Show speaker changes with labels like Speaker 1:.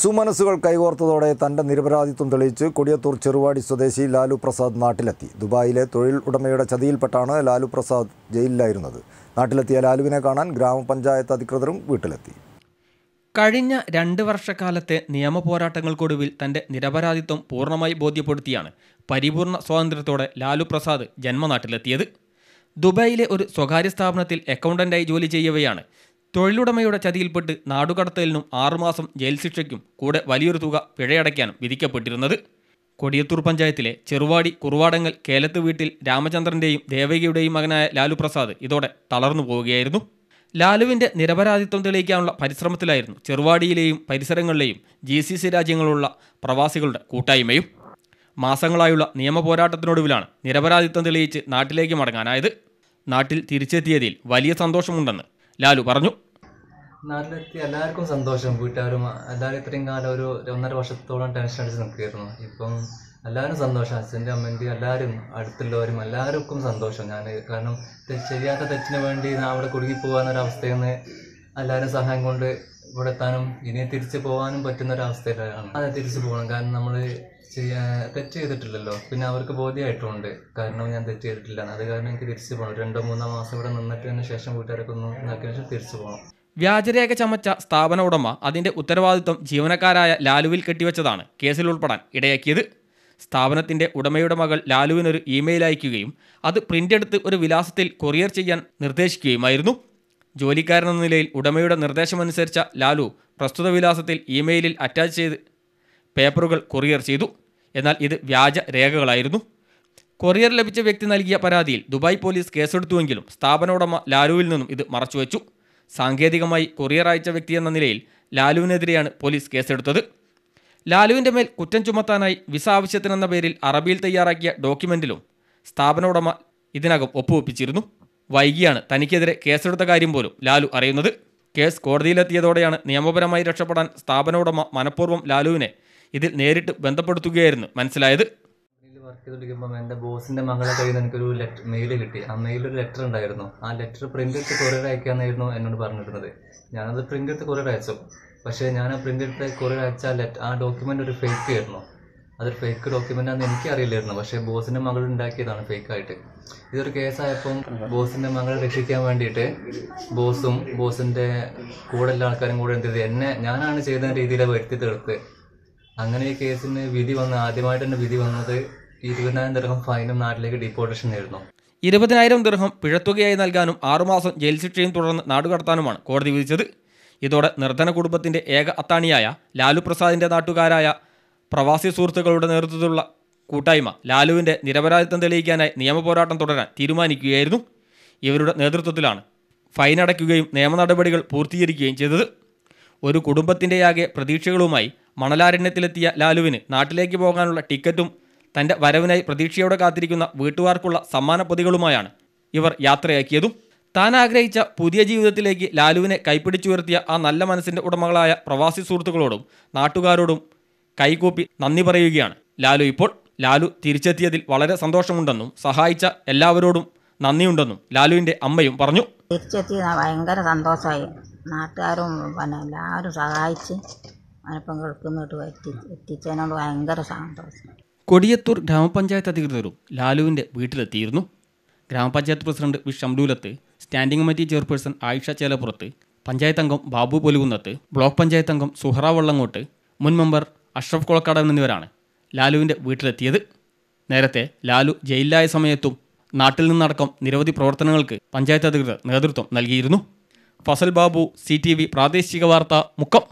Speaker 1: സുമനസ്സുകൾ കൈകോർത്തതോടെ തൻ്റെ നിരപരാധിത്വം തെളിയിച്ച് കൊടിയത്തൂർ ചെറുവാടി സ്വദേശി ലാലു പ്രസാദ് നാട്ടിലെത്തി ദുബായിലെ തൊഴിൽ ഉടമയുടെ ചതിയിൽപ്പെട്ടാണ് ലാലു പ്രസാദ് ജയിലിലായിരുന്നത് നാട്ടിലെത്തിയ ലാലുവിനെ കാണാൻ ഗ്രാമപഞ്ചായത്ത് അധികൃതരും വീട്ടിലെത്തി
Speaker 2: കഴിഞ്ഞ രണ്ട് വർഷക്കാലത്തെ നിയമ പോരാട്ടങ്ങൾക്കൊടുവിൽ തൻ്റെ നിരപരാധിത്വം പൂർണ്ണമായി ബോധ്യപ്പെടുത്തിയാണ് പരിപൂർണ സ്വാതന്ത്ര്യത്തോടെ ലാലു പ്രസാദ് ജന്മനാട്ടിലെത്തിയത് ദുബായിലെ ഒരു സ്വകാര്യ സ്ഥാപനത്തിൽ അക്കൗണ്ടൻ്റായി ജോലി ചെയ്യവെയാണ് തൊഴിലുടമയുടെ ചതിയിൽപ്പെട്ട് നാടുകടത്തലിനും ആറുമാസം ജയിൽ ശിക്ഷയ്ക്കും കൂടെ വലിയൊരു തുക പിഴയടയ്ക്കാനും വിധിക്കപ്പെട്ടിരുന്നത് കൊടിയത്തൂർ പഞ്ചായത്തിലെ ചെറുവാടി കുറുവാടങ്ങൽ കേലത്ത് വീട്ടിൽ രാമചന്ദ്രൻ്റെയും ദേവകിയുടെയും മകനായ ലാലു പ്രസാദ് ഇതോടെ തളർന്നു പോവുകയായിരുന്നു ലാലുവിൻ്റെ നിരപരാധിത്വം തെളിയിക്കാനുള്ള പരിശ്രമത്തിലായിരുന്നു ചെറുവാടിയിലെയും പരിസരങ്ങളിലെയും ജി സി സി രാജ്യങ്ങളുള്ള പ്രവാസികളുടെ കൂട്ടായ്മയും മാസങ്ങളായുള്ള നിയമ പോരാട്ടത്തിനൊടുവിലാണ് നിരപരാധിത്വം തെളിയിച്ച് നാട്ടിലേക്ക് മടങ്ങാനായത് നാട്ടിൽ തിരിച്ചെത്തിയതിൽ വലിയ സന്തോഷമുണ്ടെന്ന് ലാലു പറഞ്ഞു
Speaker 1: നാട്ടിലെത്തി എല്ലാവർക്കും സന്തോഷം വീട്ടുകാരും എല്ലാവരും ഇത്രയും കാലം ഒരു ഒന്നര വർഷത്തോളം ടെൻഷൻ അടിച്ച് നിൽക്കുകയായിരുന്നു ഇപ്പം എല്ലാവരും സന്തോഷം അച്ഛൻ്റെ അമ്മൻ്റെ എല്ലാവരും അടുത്തുള്ളവരും എല്ലാവർക്കും സന്തോഷം ഞാൻ കാരണം ചെയ്യാത്ത തെറ്റിന് വേണ്ടി ഞാൻ അവിടെ കുടുങ്ങിപ്പോകാന്നൊരവസ്ഥയിൽ നിന്ന് എല്ലാവരും സഹായം കൊണ്ട് ഇവിടെ എത്താനും ഇനി തിരിച്ചു പോകാനും പറ്റുന്ന ഒരവസ്ഥയിലാണ് അവസ്ഥയിലാണ് അതെ തിരിച്ചു പോകണം കാരണം നമ്മൾ ചെയ്യാ തെറ്റ് ചെയ്തിട്ടില്ലല്ലോ പിന്നെ അവർക്ക് ബോധ്യമായിട്ടുണ്ട് കാരണം ഞാൻ തെറ്റ് ചെയ്തിട്ടില്ല അത് കാരണം എനിക്ക് തിരിച്ചു പോകണം രണ്ടോ മൂന്നോ മാസം ഇവിടെ നിന്നിട്ടതിന് ശേഷം വീട്ടുകാരൊക്കെ ഒന്ന് ശേഷം തിരിച്ചു പോകണം
Speaker 2: വ്യാജരേഖ ചമച്ച സ്ഥാപന ഉടമ അതിന്റെ ഉത്തരവാദിത്വം ജീവനക്കാരായ ലാലുവിൽ കെട്ടിവെച്ചതാണ് കേസിൽ ഉൾപ്പെടാൻ ഇടയാക്കിയത് സ്ഥാപനത്തിന്റെ ഉടമയുടെ മകൾ ലാലുവിനൊരു ഇമെയിൽ അയക്കുകയും അത് പ്രിൻ്റ് എടുത്ത് ഒരു വിലാസത്തിൽ കൊറിയർ ചെയ്യാൻ നിർദ്ദേശിക്കുകയുമായിരുന്നു ജോലിക്കാരനെന്ന നിലയിൽ ഉടമയുടെ നിർദ്ദേശമനുസരിച്ച ലാലു പ്രസ്തുത വിലാസത്തിൽ ഇമെയിലിൽ അറ്റാച്ച് ചെയ്ത് പേപ്പറുകൾ കൊറിയർ ചെയ്തു എന്നാൽ ഇത് വ്യാജ രേഖകളായിരുന്നു കൊറിയർ ലഭിച്ച വ്യക്തി നൽകിയ പരാതിയിൽ ദുബായ് പോലീസ് കേസെടുത്തുവെങ്കിലും സ്ഥാപന ഉടമ ലാലുവിൽ നിന്നും ഇത് മറച്ചുവെച്ചു സാങ്കേതികമായി കൊറിയർ അയച്ച വ്യക്തി എന്ന നിലയിൽ ലാലുവിനെതിരെയാണ് പോലീസ് കേസെടുത്തത് ലാലുവിൻ്റെ മേൽ കുറ്റം ചുമത്താനായി വിസ ആവശ്യത്തിനെന്ന പേരിൽ അറബിയിൽ തയ്യാറാക്കിയ ഡോക്യുമെൻറ്റിലും സ്ഥാപന ഉടമ ഇതിനകം ഒപ്പുവെപ്പിച്ചിരുന്നു വൈകിയാണ് തനിക്കെതിരെ കേസെടുത്ത കാര്യം പോലും ലാലു അറിയുന്നത് കേസ് കോടതിയിലെത്തിയതോടെയാണ് നിയമപരമായി രക്ഷപ്പെടാൻ സ്ഥാപനോടമ മനഃപൂർവ്വം ലാലുവിനെ ഇതിൽ നേരിട്ട് ബന്ധപ്പെടുത്തുകയായിരുന്നു മനസ്സിലായത്
Speaker 1: വർക്ക് ചെയ്തോണ്ടിരിക്കുമ്പോൾ എൻ്റെ ബോസിന്റെ മകളെ കയ്യിൽ നിന്ന് എനിക്കൊരു ലെറ്റർ മെയിൽ കിട്ടി ആ മെയിൽ ഒരു ലെറ്റർ ഉണ്ടായിരുന്നു ആ ലെറ്റർ പ്രിൻ്റ് എടുത്ത് കൊറിയർ അയക്കാന്നായിരുന്നു എന്നോട് പറഞ്ഞിരുന്നത് ഞാനത് പ്രിൻ്റ് എടുത്ത് കൊറിയർ അയച്ചു പക്ഷേ ഞാൻ ആ പ്രിന്റ് എടുത്ത് കൊറിയർ അയച്ച ആ ലെറ്റർ ആ ഡോക്യുമെന്റ് ഒരു ഫേക്ക് ആയിരുന്നു അതൊരു ഫേക്ക് ഡോക്യുമെന്റ് ആണെന്ന് എനിക്ക് അറിയില്ലായിരുന്നു പക്ഷേ ബോസിന്റെ മകൾ ഉണ്ടാക്കിയതാണ് ഫേക്ക് ആയിട്ട് ഇതൊരു കേസായപ്പോൾ ബോസിന്റെ മകളെ രക്ഷിക്കാൻ വേണ്ടിയിട്ട് ബോസും ബോസിന്റെ കൂടെ എല്ലാ ആൾക്കാരും കൂടെ എന്ത് എന്നെ ഞാനാണ് ചെയ്ത രീതിയിലെ വരുത്തി തീർത്ത് അങ്ങനെ ഈ കേസിന് വിധി വന്ന് ആദ്യമായിട്ട് തന്നെ വിധി വന്നത് ഇരുപതിനായിരം ദിർഹം ഫൈനും നാട്ടിലേക്ക് ഡിപ്പോർട്ടേഷൻ ആയിരുന്നു
Speaker 2: ഇരുപതിനായിരം ദിർഹം
Speaker 1: പിഴത്തുകയായി നൽകാനും ആറുമാസം
Speaker 2: ജയിൽ ശിക്ഷയും തുടർന്ന് നാടുകടത്താനുമാണ് കോടതി വിധിച്ചത് ഇതോടെ നിർധന കുടുംബത്തിന്റെ ഏക അത്താണിയായ ലാലു പ്രസാദിന്റെ നാട്ടുകാരായ പ്രവാസി സുഹൃത്തുക്കളുടെ നേതൃത്വത്തിലുള്ള കൂട്ടായ്മ ലാലുവിൻ്റെ നിരപരാധിത്വം തെളിയിക്കാനായി നിയമപോരാട്ടം തുടരാൻ തീരുമാനിക്കുകയായിരുന്നു ഇവരുടെ നേതൃത്വത്തിലാണ് ഫൈൻ അടയ്ക്കുകയും നിയമ നടപടികൾ പൂർത്തീകരിക്കുകയും ചെയ്തത് ഒരു കുടുംബത്തിൻ്റെയാകെ പ്രതീക്ഷകളുമായി മണലാരണ്യത്തിലെത്തിയ ലാലുവിന് നാട്ടിലേക്ക് പോകാനുള്ള ടിക്കറ്റും തൻ്റെ വരവിനായി പ്രതീക്ഷയോടെ കാത്തിരിക്കുന്ന വീട്ടുകാർക്കുള്ള പൊതികളുമായാണ് ഇവർ യാത്രയാക്കിയതും താൻ ആഗ്രഹിച്ച പുതിയ ജീവിതത്തിലേക്ക് ലാലുവിനെ കൈപ്പിടിച്ചുയർത്തിയ ആ നല്ല മനസ്സിൻ്റെ ഉടമകളായ പ്രവാസി സുഹൃത്തുക്കളോടും നാട്ടുകാരോടും കൈകൂപ്പി നന്ദി പറയുകയാണ് ലാലു ഇപ്പോൾ ലാലു തിരിച്ചെത്തിയതിൽ വളരെ സന്തോഷമുണ്ടെന്നും സഹായിച്ച എല്ലാവരോടും നന്ദിയുണ്ടെന്നും ലാലുവിന്റെ അമ്മയും പറഞ്ഞു തിരിച്ചെത്തി ഭയങ്കര സന്തോഷമായി നാട്ടുകാരും പിന്നെ എല്ലാവരും സഹായിച്ച് മലപ്പം കിടക്കുന്നിട്ട് എത്തി എത്തിച്ചതിനോട് ഭയങ്കര സന്തോഷം കൊടിയത്തൂർ ഗ്രാമപഞ്ചായത്ത് അധികൃതരും ലാലുവിന്റെ വീട്ടിലെത്തിയിരുന്നു ഗ്രാമപഞ്ചായത്ത് president V Shamlulath standing committee chairperson Ayisha Chelappurath panchayat അംഗം ബാബു പൊലുകുന്നത്ത് ബ്ലോക്ക് പഞ്ചായത്ത് അംഗം സുഹറ വള്ളങ്ങോട്ട് മുൻ മെമ്പർ അഷ്റഫ് കൊളക്കാടൻ എന്നിവരാണ് ലാലുവിൻ്റെ വീട്ടിലെത്തിയത് നേരത്തെ ലാലു ജയിലിലായ സമയത്തും നാട്ടിൽ നിന്നടക്കം നിരവധി പ്രവർത്തനങ്ങൾക്ക് പഞ്ചായത്ത് അധികൃതർ നേതൃത്വം നൽകിയിരുന്നു ഫസൽ ബാബു സി പ്രാദേശിക വാർത്ത മുക്കം